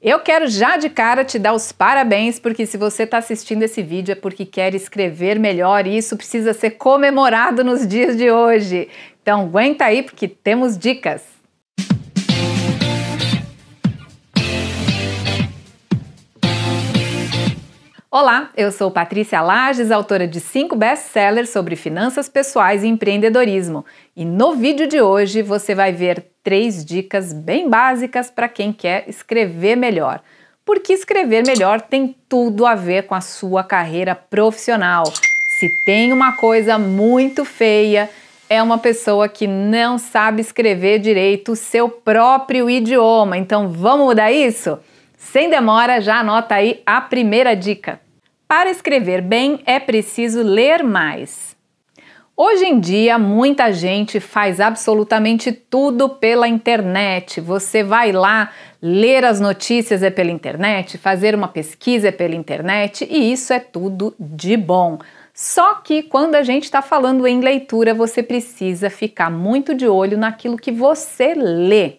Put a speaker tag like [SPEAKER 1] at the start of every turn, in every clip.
[SPEAKER 1] Eu quero já de cara te dar os parabéns, porque se você está assistindo esse vídeo é porque quer escrever melhor e isso precisa ser comemorado nos dias de hoje. Então aguenta aí porque temos dicas! Olá, eu sou Patrícia Lages, autora de cinco best-sellers sobre finanças pessoais e empreendedorismo. E no vídeo de hoje você vai ver três dicas bem básicas para quem quer escrever melhor. Porque escrever melhor tem tudo a ver com a sua carreira profissional. Se tem uma coisa muito feia, é uma pessoa que não sabe escrever direito o seu próprio idioma. Então vamos mudar isso? Sem demora, já anota aí a primeira dica. Para escrever bem é preciso ler mais. Hoje em dia, muita gente faz absolutamente tudo pela internet. Você vai lá ler as notícias é pela internet, fazer uma pesquisa é pela internet e isso é tudo de bom. Só que quando a gente está falando em leitura, você precisa ficar muito de olho naquilo que você lê.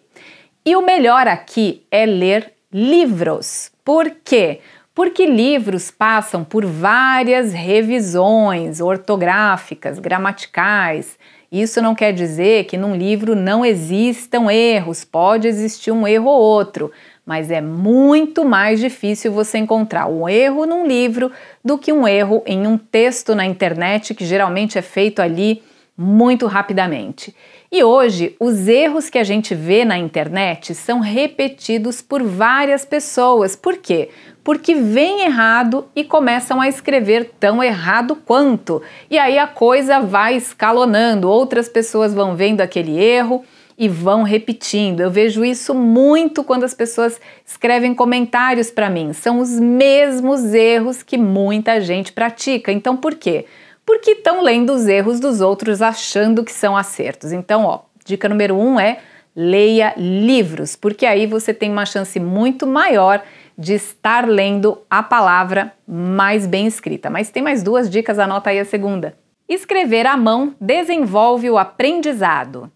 [SPEAKER 1] E o melhor aqui é ler livros. Por quê? porque livros passam por várias revisões ortográficas, gramaticais. Isso não quer dizer que num livro não existam erros, pode existir um erro ou outro, mas é muito mais difícil você encontrar um erro num livro do que um erro em um texto na internet que geralmente é feito ali muito rapidamente. E hoje, os erros que a gente vê na internet são repetidos por várias pessoas. Por quê? Porque vem errado e começam a escrever tão errado quanto. E aí a coisa vai escalonando, outras pessoas vão vendo aquele erro e vão repetindo. Eu vejo isso muito quando as pessoas escrevem comentários para mim. São os mesmos erros que muita gente pratica. Então, por quê? porque estão lendo os erros dos outros achando que são acertos. Então, ó, dica número um é leia livros, porque aí você tem uma chance muito maior de estar lendo a palavra mais bem escrita. Mas tem mais duas dicas, anota aí a segunda. Escrever à mão desenvolve o aprendizado.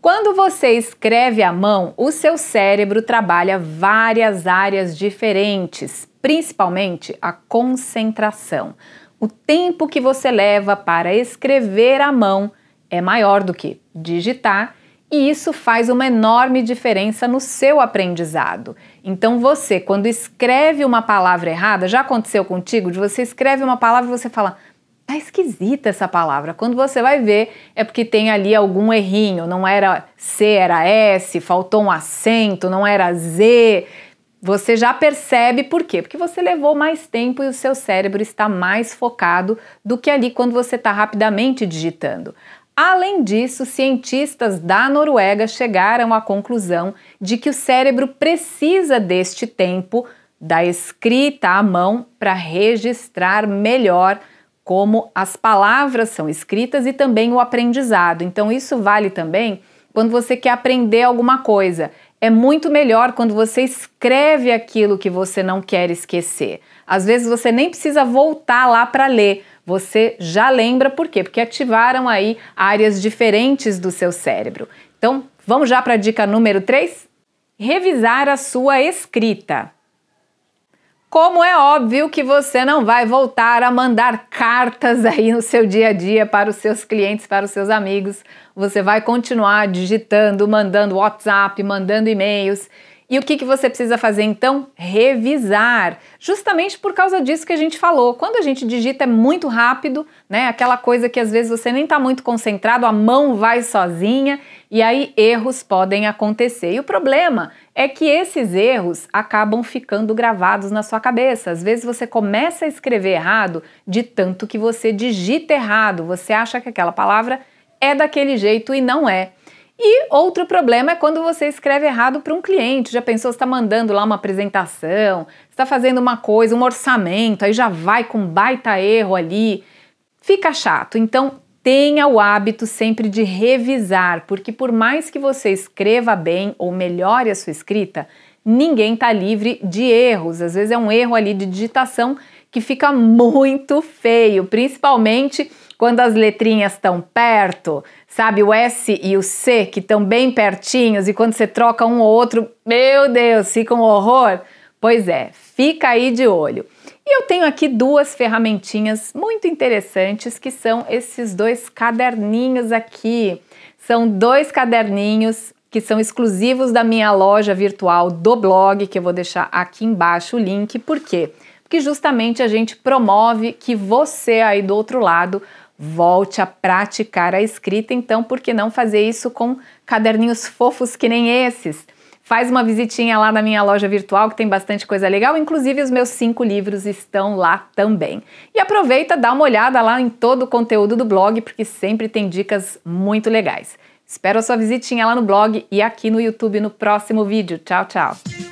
[SPEAKER 1] Quando você escreve à mão, o seu cérebro trabalha várias áreas diferentes, principalmente a concentração o tempo que você leva para escrever à mão é maior do que digitar, e isso faz uma enorme diferença no seu aprendizado. Então você, quando escreve uma palavra errada, já aconteceu contigo de você escreve uma palavra e você fala: "Tá esquisita essa palavra". Quando você vai ver, é porque tem ali algum errinho, não era C, era S, faltou um acento, não era Z. Você já percebe por quê? Porque você levou mais tempo e o seu cérebro está mais focado do que ali quando você está rapidamente digitando. Além disso, cientistas da Noruega chegaram à conclusão de que o cérebro precisa deste tempo da escrita à mão para registrar melhor como as palavras são escritas e também o aprendizado. Então, isso vale também quando você quer aprender alguma coisa. É muito melhor quando você escreve aquilo que você não quer esquecer. Às vezes você nem precisa voltar lá para ler, você já lembra por quê? Porque ativaram aí áreas diferentes do seu cérebro. Então, vamos já para a dica número 3? Revisar a sua escrita. Como é óbvio que você não vai voltar a mandar cartas aí no seu dia a dia para os seus clientes, para os seus amigos, você vai continuar digitando, mandando WhatsApp, mandando e-mails e o que, que você precisa fazer então? Revisar. Justamente por causa disso que a gente falou. Quando a gente digita é muito rápido, né? Aquela coisa que às vezes você nem está muito concentrado, a mão vai sozinha e aí erros podem acontecer. E o problema é que esses erros acabam ficando gravados na sua cabeça. Às vezes você começa a escrever errado de tanto que você digita errado. Você acha que aquela palavra é daquele jeito e não é. E outro problema é quando você escreve errado para um cliente. Já pensou, está mandando lá uma apresentação, está fazendo uma coisa, um orçamento, aí já vai com baita erro ali. Fica chato. Então, tenha o hábito sempre de revisar, porque por mais que você escreva bem ou melhore a sua escrita, ninguém está livre de erros. Às vezes é um erro ali de digitação que fica muito feio, principalmente quando as letrinhas estão perto, sabe? O S e o C que estão bem pertinhos e quando você troca um ou outro, meu Deus, fica um horror. Pois é, fica aí de olho. E eu tenho aqui duas ferramentinhas muito interessantes que são esses dois caderninhos aqui. São dois caderninhos que são exclusivos da minha loja virtual do blog, que eu vou deixar aqui embaixo o link, porque porque justamente a gente promove que você aí do outro lado volte a praticar a escrita, então por que não fazer isso com caderninhos fofos que nem esses? Faz uma visitinha lá na minha loja virtual que tem bastante coisa legal, inclusive os meus cinco livros estão lá também. E aproveita, dá uma olhada lá em todo o conteúdo do blog, porque sempre tem dicas muito legais. Espero a sua visitinha lá no blog e aqui no YouTube no próximo vídeo. Tchau, tchau!